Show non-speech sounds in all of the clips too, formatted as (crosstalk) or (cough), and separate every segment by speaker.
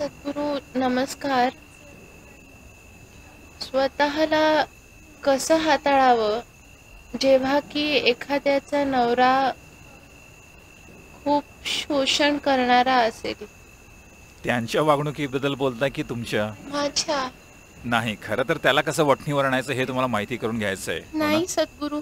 Speaker 1: सद्गुरु नमस्कार स्वतःला कसं हाताळावं जेव्हा की एखाद्याचा नवरा खूप शोषण करणारा असेल त्यांच्या वागणुकीबद्दल बोलता की तुमच्या माझ्या नाही खरं तर त्याला कसं वठणीवर आणायचं हे तुम्हाला माहिती करून घ्यायचं आहे हो नाही सद्गुरु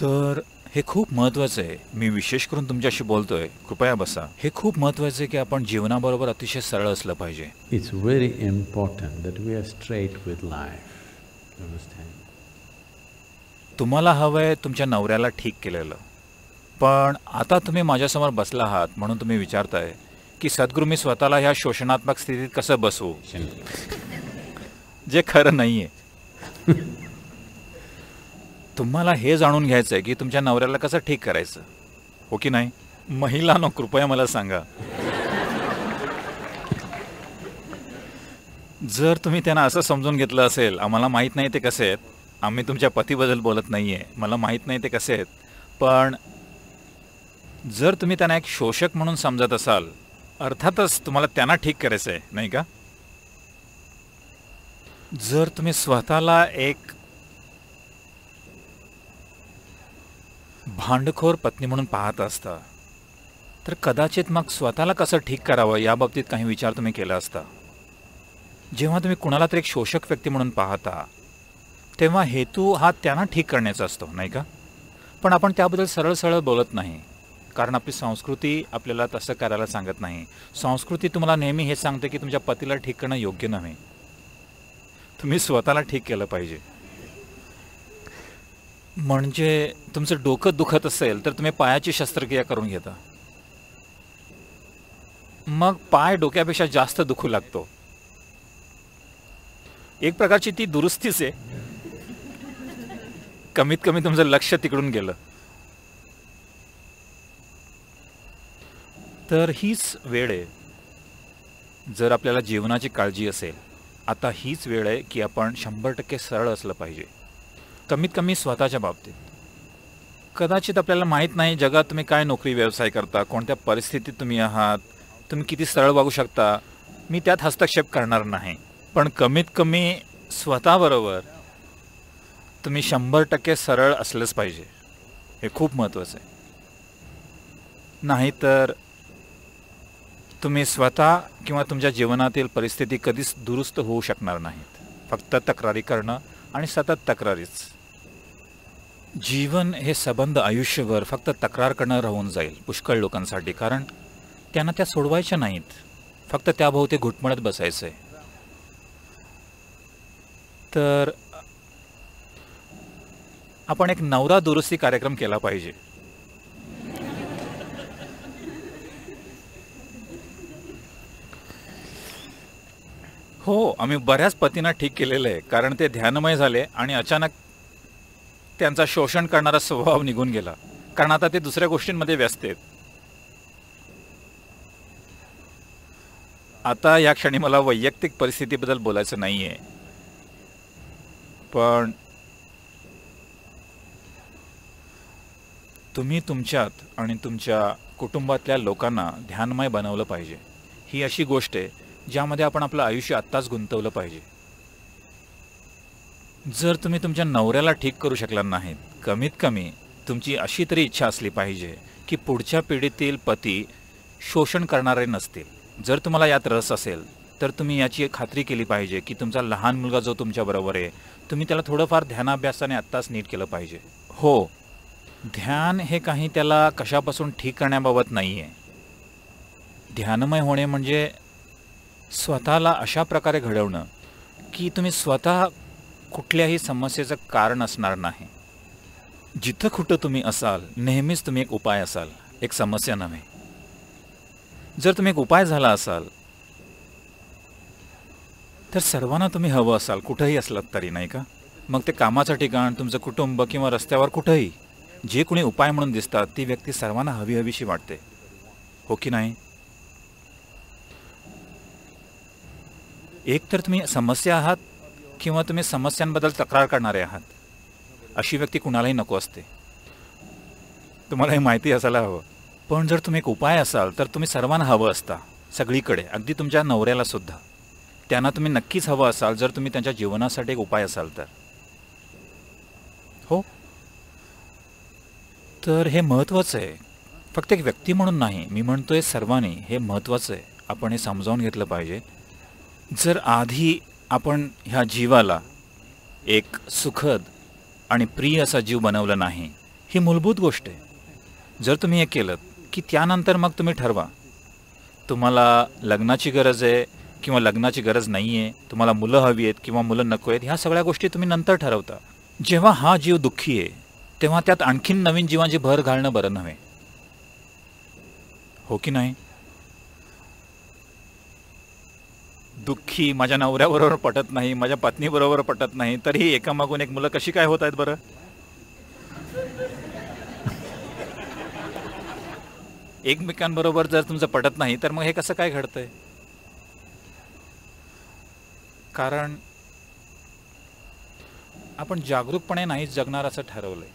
Speaker 1: तर हे खूप महत्वाचं आहे मी विशेष करून तुमच्याशी बोलतोय कृपया बसा हे खूप महत्वाचं आहे की आपण जीवनाबरोबर अतिशय सरळ असलं पाहिजे it's very important that we are straight with life तुम्हाला हवंय तुमच्या नवऱ्याला ठीक केलेलं पण आता तुम्ही माझ्यासमोर बसला आहात म्हणून तुम्ही विचारताय की सद्गुरू मी स्वतःला ह्या शोषणात्मक स्थितीत कसं बसवू जे खरं नाही (laughs) तुम्हाला हे जाणून घ्यायचं आहे की तुमच्या नवऱ्याला कसं ठीक करायचं हो की नाही महिला नो कृपया मला सांगा जर तुम्ही त्यांना असं समजून घेतलं असेल आम्हाला माहीत नाही ते कसे आहेत आम्ही तुमच्या पतीबद्दल बोलत नाही आहे मला माहीत नाही ते कसे आहेत पण जर तुम्ही त्यांना एक शोषक म्हणून समजत असाल अर्थातच तुम्हाला त्यांना ठीक करायचं आहे नाही का जर तुम्ही स्वतःला एक भांडखोर पत्नी म्हणून पाहत असता तर कदाचित मग स्वतःला कसं ठीक करावं याबाबतीत काही विचार तुम्ही केला असता जेव्हा तुम्ही कुणाला तरी एक शोषक व्यक्ती म्हणून पाहता तेव्हा हेतू हा त्यांना ठीक करण्याचा असतो नाही का पण आपण त्याबद्दल सरळ सरळ बोलत नाही कारण आपली संस्कृती आपल्याला तसं करायला सांगत नाही संस्कृती तुम्हाला नेहमी हे सांगते की तुमच्या पतीला ठीक करणं योग्य नव्हे तुम्ही स्वतःला ठीक केलं पाहिजे म्हणजे तुमचं डोकं दुखत असेल तर तुम्ही पायाची शस्त्रक्रिया करून घेता मग पाय डोक्यापेक्षा जास्त दुखू लागतो एक प्रकारची ती दुरुस्तीच आहे कमीत कमी तुमचं लक्ष तिकडून गेलं तर हीच वेळ आहे जर आपल्याला जीवनाची काळजी असेल आता हीच वेळ आहे की आपण शंभर टक्के सरळ असलं पाहिजे कमीत कमी स्वतःच्या बाबतीत कदाचित आपल्याला माहीत नाही जगात तुम्ही काय नोकरी व्यवसाय करता कोणत्या परिस्थितीत तुम्ही आहात तुम्ही किती सरळ वागू शकता मी त्यात हस्तक्षेप करणार नाही पण कमीत कमी स्वतःबरोबर तुम्ही शंभर टक्के सरळ असलंच पाहिजे हे खूप महत्त्वाचं आहे नाहीतर तुम्ही स्वतः किंवा तुमच्या जीवनातील परिस्थिती कधीच दुरुस्त होऊ शकणार नाहीत फक्त तक्रारी करणं आणि सतत तक्रारीच जीवन हे संबंध आयुष्यभर फक्त तक्रार करणं राहून जाईल पुष्कळ लोकांसाठी कारण त्यांना त्या सोडवायच्या नाहीत फक्त त्याभोवती घुटमळत बसायचं आहे तर आपण एक नवरा दुरुस्ती कार्यक्रम केला पाहिजे हो आम्ही बऱ्याच पतींना ठीक केलेलं आहे कारण ते ध्यानमय झाले आणि अचानक त्यांचा शोषण करणारा स्वभाव निघून गेला कारण आता ते दुसऱ्या गोष्टींमध्ये व्यस्त आहेत आता या क्षणी मला वैयक्तिक परिस्थितीबद्दल बोलायचं नाही आहे पण तुम्ही तुमच्यात आणि तुमच्या कुटुंबातल्या लोकांना ध्यानमय बनवलं पाहिजे ही अशी गोष्ट आहे ज्यामध्ये आपण आपलं आयुष्य आत्ताच गुंतवलं पाहिजे जर तुम्ही तुमच्या नवऱ्याला ठीक करू शकला नाहीत कमीत कमी तुमची अशी तरी इच्छा असली पाहिजे की पुढच्या पिढीतील पती शोषण करणारे नसतील जर तुम्हाला यात रस असेल तर तुम्ही याची खात्री केली पाहिजे की तुमचा लहान मुलगा जो तुमच्याबरोबर आहे तुम्ही त्याला थोडंफार ध्यानाभ्यासाने आत्ताच नीट केलं पाहिजे हो ध्यान हे काही त्याला कशापासून ठीक करण्याबाबत नाही आहे ध्यानमय होणे म्हणजे स्वतःला अशा प्रकारे घडवणं की तुम्ही स्वतः कुठल्याही समस्येचं कारण असणार नाही जिथं कुठं तुम्ही असाल नेहमीच तुम्ही एक उपाय असाल एक समस्या नव्हे जर तुम्ही एक उपाय झाला असाल तर सर्वांना तुम्ही हवं असाल कुठंही असलात तरी नाही का मग ते कामाचं ठिकाण तुमचं कुटुंब किंवा रस्त्यावर कुठंही जे कोणी उपाय म्हणून दिसतात ती व्यक्ती सर्वांना हवी हवीशी वाटते हो की नाही एक तर तुम्ही समस्या आहात किंवा तुम्ही समस्यांबद्दल तक्रार करणारे आहात अशी व्यक्ती कुणालाही नको असते तुम्हाला हे माहिती असायला हवं पण जर तुम्ही एक उपाय असाल तर तुम्ही सर्वांना हवं असता सगळीकडे अगदी तुमच्या नवऱ्याला सुद्धा त्यांना तुम्ही नक्कीच हवं असाल जर तुम्ही त्यांच्या जीवनासाठी एक उपाय असाल तर हो तर हे महत्वाचं आहे फक्त एक व्यक्ती म्हणून नाही मी म्हणतोय सर्वांनी हे महत्त्वाचं आहे आपण हे समजावून घेतलं पाहिजे जर आधी आपण ह्या जीवाला एक सुखद आणि प्रिय असा जीव बनवला नाही ही मूलभूत गोष्ट आहे जर तुम्ही हे केलं की त्यानंतर मग तुम्ही ठरवा तुम्हाला लग्नाची गरज आहे किंवा लग्नाची गरज नाही आहे तुम्हाला मुलं हवी आहेत किंवा मुलं नको आहेत ह्या सगळ्या गोष्टी तुम्ही नंतर ठरवता जेव्हा हा जीव दुःखी आहे तेव्हा त्यात आणखीन नवीन जीवांची भर घालणं बरं नव्हे हो की नाही दुःखी माझ्या नवऱ्याबरोबर पटत नाही माझ्या पत्नीबरोबर पटत नाही तरीही एकामागून एक मुलं कशी काय होत आहेत बरं एकमेकांबरोबर जर तुमचं पटत नाही तर मग हे कसं काय घडतंय कारण आपण जागरूकपणे नाही जगणार असं ठरवलंय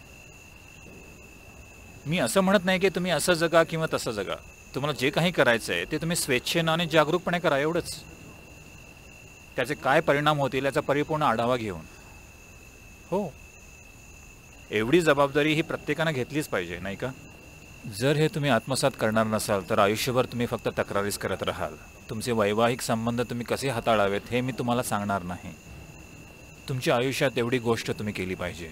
Speaker 1: मी असं म्हणत नाही की तुम्ही असं जगा किंवा तसं जगा तुम्हाला जे काही करायचं आहे ते तुम्ही स्वेच्छेनं आणि जागरूकपणे करा एवढंच त्याचे काय परिणाम होतील याचा परिपूर्ण आढावा घेऊन हो एवढी जबाबदारी ही प्रत्येकानं घेतलीच पाहिजे नाही का जर हे तुम्ही आत्मसात करणार नसाल तर आयुष्यभर तुम्ही फक्त तक्रारीच करत राहाल तुमचे वैवाहिक संबंध तुम्ही कसे हाताळावेत हे मी तुम्हाला सांगणार नाही तुमच्या आयुष्यात एवढी गोष्ट तुम्ही केली पाहिजे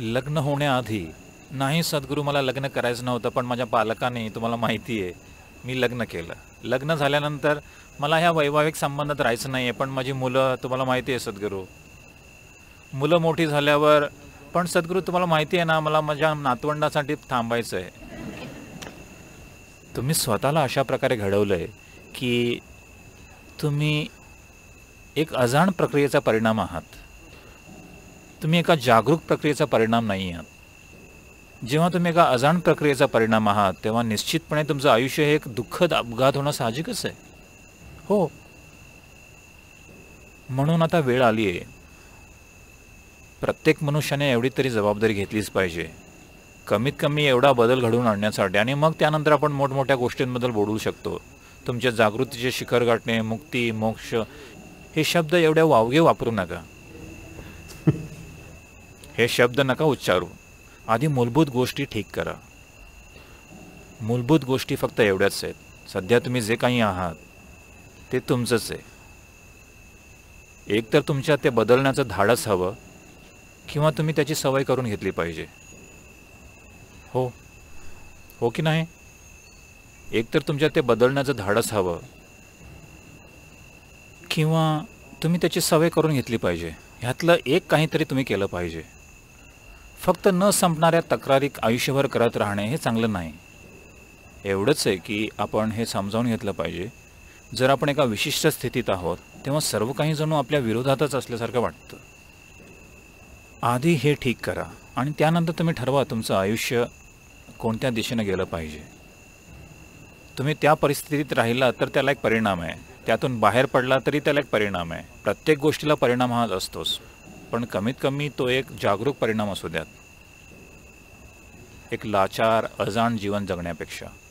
Speaker 1: लग्न होण्याआधी नाही सद्गुरू मला लग्न करायचं नव्हतं पण माझ्या पालकांनी तुम्हाला माहिती आहे मी लग्न केलं लग्न झाल्यानंतर मला ह्या वैवाहिक संबंधात राहायचं नाही आहे पण माझी मुलं तुम्हाला माहिती आहे सद्गुरू मुलं मोठी झाल्यावर पण सद्गुरू तुम्हाला माहिती आहे ना मला माझ्या नातवंडासाठी थांबायचं आहे तुम्ही स्वतःला अशा प्रकारे घडवलं आहे की तुम्ही एक अजाण प्रक्रियेचा परिणाम आहात तुम्ही एका जागरूक प्रक्रियेचा परिणाम नाही आहात जेव्हा तुम्ही एका अजाण प्रक्रियेचा परिणाम आहात तेव्हा निश्चितपणे तुमचं आयुष्य हे एक दुःखद अपघात होणं साहजिकच आहे हो म्हणून आता वेळ आली आहे प्रत्येक मनुष्याने एवढी तरी जबाबदारी घेतलीच पाहिजे कमीत कमी एवढा बदल घडवून आणण्यासाठी आणि मग त्यानंतर आपण मोठमोठ्या गोष्टींबद्दल बोलू शकतो तुमच्या जागृतीचे शिखर गाठणे मुक्ती मोक्ष हे शब्द एवढ्या वावगे वापरू नका (laughs) हे शब्द नका उच्चारू आधी मूलभूत गोष्टी ठीक करा मूलभूत गोष्टी फक्त एवढ्याच आहेत सध्या तुम्ही जे काही आहात ते तुमचंच आहे एक तर तुमच्यात ते बदलण्याचं धाडस हवं किंवा तुम्ही त्याची सवय करून घेतली पाहिजे हो हो की नाही एकतर तुमच्यात ते बदलण्याचं धाडस हवं किंवा तुम्ही त्याची सवय करून घेतली पाहिजे ह्यातलं एक काहीतरी तुम्ही केलं पाहिजे फक्त न संपणाऱ्या तक्रारी आयुष्यभर करत राहणे हे चांगलं नाही एवढंच आहे की आपण हे समजावून घेतलं पाहिजे जर आपण एका विशिष्ट स्थितीत आहोत तेव्हा सर्व काही जणू आपल्या विरोधातच असल्यासारखं वाटतं आधी हे ठीक करा आणि त्यानंतर तुम्ही ठरवा तुमचं आयुष्य कोणत्या दिशेनं गेलं पाहिजे तुम्ही त्या परिस्थितीत राहिला तर त्याला एक परिणाम आहे त्यातून बाहेर पडला तरी त्याला एक परिणाम आहे प्रत्येक गोष्टीला परिणाम हा असतोच पण कमीत कमी तो एक जागरूक परिणाम असू द्यात एक लाचार अजाण जीवन जगण्यापेक्षा